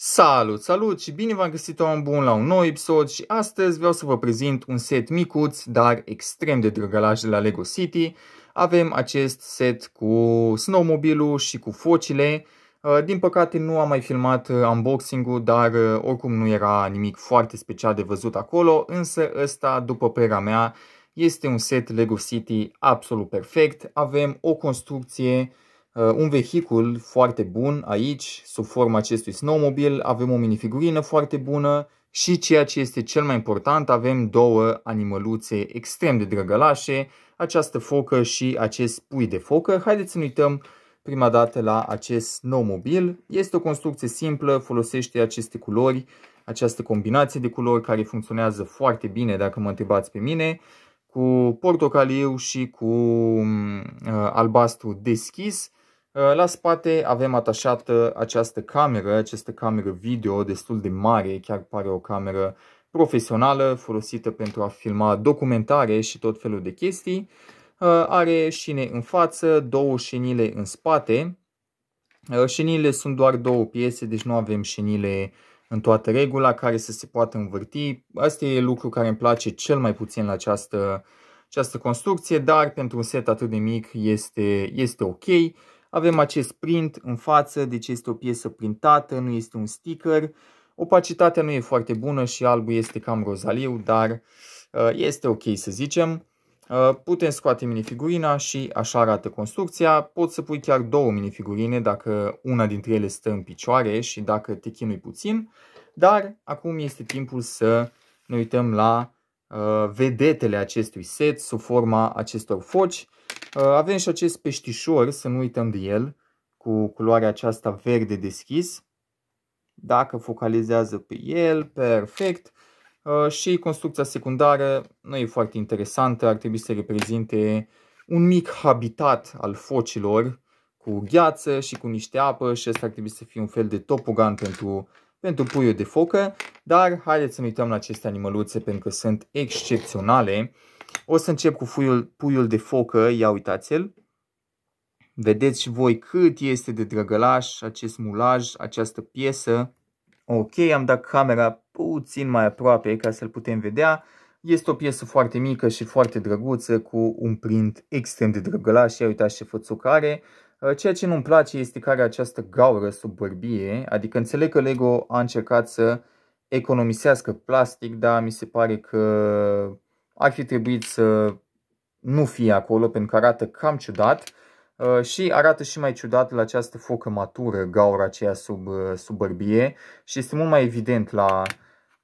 Salut, salut și bine v-am găsit oameni bun la un nou episod și astăzi vreau să vă prezint un set micuț, dar extrem de drăgălaș de la LEGO City. Avem acest set cu snowmobilul și cu focile. Uh, din păcate nu am mai filmat uh, unboxing-ul, dar uh, oricum nu era nimic foarte special de văzut acolo, însă ăsta, după părerea mea, este un set LEGO City absolut perfect. Avem o construcție uh, Uh, un vehicul foarte bun aici, sub forma acestui snowmobil, avem o minifigurină foarte bună și ceea ce este cel mai important, avem două animăluțe extrem de drăgălașe, această focă și acest pui de focă. Haideți să ne uităm prima dată la acest snowmobil. Este o construcție simplă, folosește aceste culori, această combinație de culori care funcționează foarte bine dacă mă întrebați pe mine, cu portocaliu și cu mm, uh, albastru deschis Uh, la spate avem atașată această cameră, această cameră video destul de mare, chiar pare o cameră profesională folosită pentru a filma documentare și tot felul de chestii. Uh, are șine în față, două șenile în spate. Uh, șenile sunt doar două piese, deci nu avem șenile în toată regula care să se poată învârti. Asta e lucru care îmi place cel mai puțin la această, această construcție, dar pentru un set atât de mic este, este ok. Avem acest print în față, deci este o piesă printată, nu este un sticker. Opacitatea nu e foarte bună și albul este cam rozaliu, dar uh, este ok să zicem. Uh, putem scoate minifigurina și așa arată construcția. Poți să pui chiar două minifigurine dacă una dintre ele stă în picioare și dacă te chinui puțin. Dar acum este timpul să ne uităm la uh, vedetele acestui set sub forma acestor foci. Uh, avem și acest peștișor, să nu uităm de el, cu culoarea aceasta verde deschis. Dacă focalizează pe el, perfect. Uh, și construcția secundară nu e foarte interesantă, ar trebui să reprezinte un mic habitat al focilor cu gheață și cu niște apă și asta ar trebui să fie un fel de topogan pentru, pentru puiul de focă, dar haideți să ne uităm la aceste animăluțe pentru că sunt excepționale. O să încep cu puiul, puiul de focă, ia uitați-l. Vedeți și voi cât este de drăgălaș acest mulaj, această piesă. Ok, am dat camera puțin mai aproape ca să-l putem vedea. Este o piesă foarte mică și foarte drăguță cu un print extrem de drăgălaș. Ia uitați ce fățuc are. Uh, ceea ce nu-mi place este că această gaură sub bărbie, adică înțeleg că Lego a încercat să economisească plastic, dar mi se pare că ar fi trebuit să nu fie acolo pentru că arată cam ciudat uh, și arată și mai ciudat la această focă matură gaura aceea sub, uh, sub bărbie și este mult mai evident la,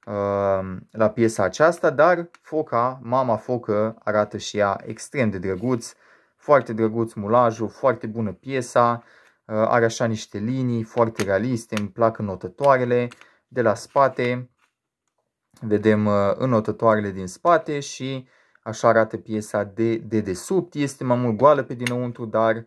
uh, la piesa aceasta, dar foca, mama focă arată și ea extrem de drăguț, foarte drăguț mulajul, foarte bună piesa, are așa niște linii foarte realiste, îmi plac notătoarele de la spate, Vedem uh, înotătoarele din spate și așa arată piesa de dedesubt. Este mai mult goală pe dinăuntru, dar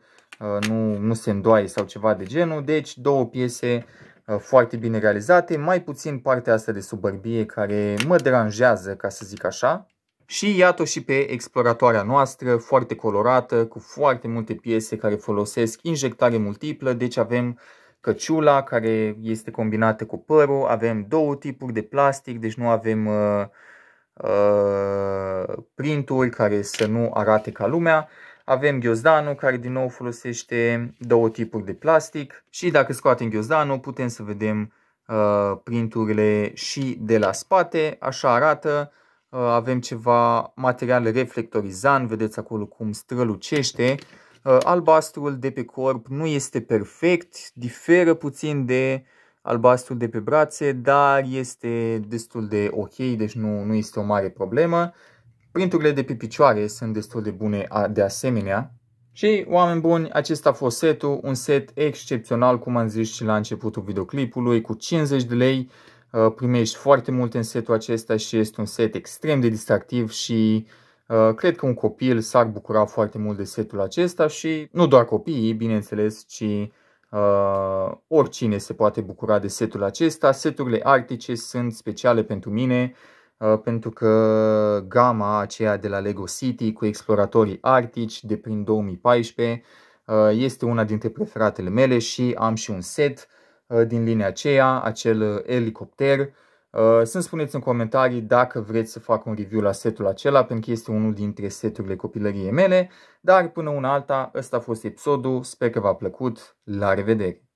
uh, nu, nu se îndoaie sau ceva de genul. Deci două piese uh, foarte bine realizate, mai puțin partea asta de subărbie care mă deranjează, ca să zic așa. Și iată și pe exploratoarea noastră, foarte colorată, cu foarte multe piese care folosesc injectare multiplă, deci avem căciula care este combinată cu părul, avem două tipuri de plastic, deci nu avem uh, uh, printuri care să nu arate ca lumea. Avem ghiozdanul care din nou folosește două tipuri de plastic și dacă scoatem ghiozdanul putem să vedem uh, printurile și de la spate, așa arată. Uh, avem ceva material reflectorizant, vedeți acolo cum strălucește. Uh, Uh, albastrul de pe corp nu este perfect, diferă puțin de albastrul de pe brațe, dar este destul de ok, deci nu, nu este o mare problemă. Printurile de pe picioare sunt destul de bune de asemenea. Și, oameni buni, acesta a fost setul, un set excepțional, cum am zis și la începutul videoclipului, cu 50 de lei. Uh, primești foarte mult în setul acesta și este un set extrem de distractiv și uh, Uh, cred că un copil s-ar bucura foarte mult de setul acesta și nu doar copiii, bineînțeles, ci uh, oricine se poate bucura de setul acesta. Seturile arctice sunt speciale pentru mine uh, pentru că gama aceea de la Lego City cu exploratorii arctici de prin 2014 uh, este una dintre preferatele mele și am și un set uh, din linia aceea, acel elicopter Uh, să-mi spuneți în comentarii dacă vreți să fac un review la setul acela, pentru că este unul dintre seturile copilăriei mele, dar până una alta, ăsta a fost episodul, sper că v-a plăcut, la revedere!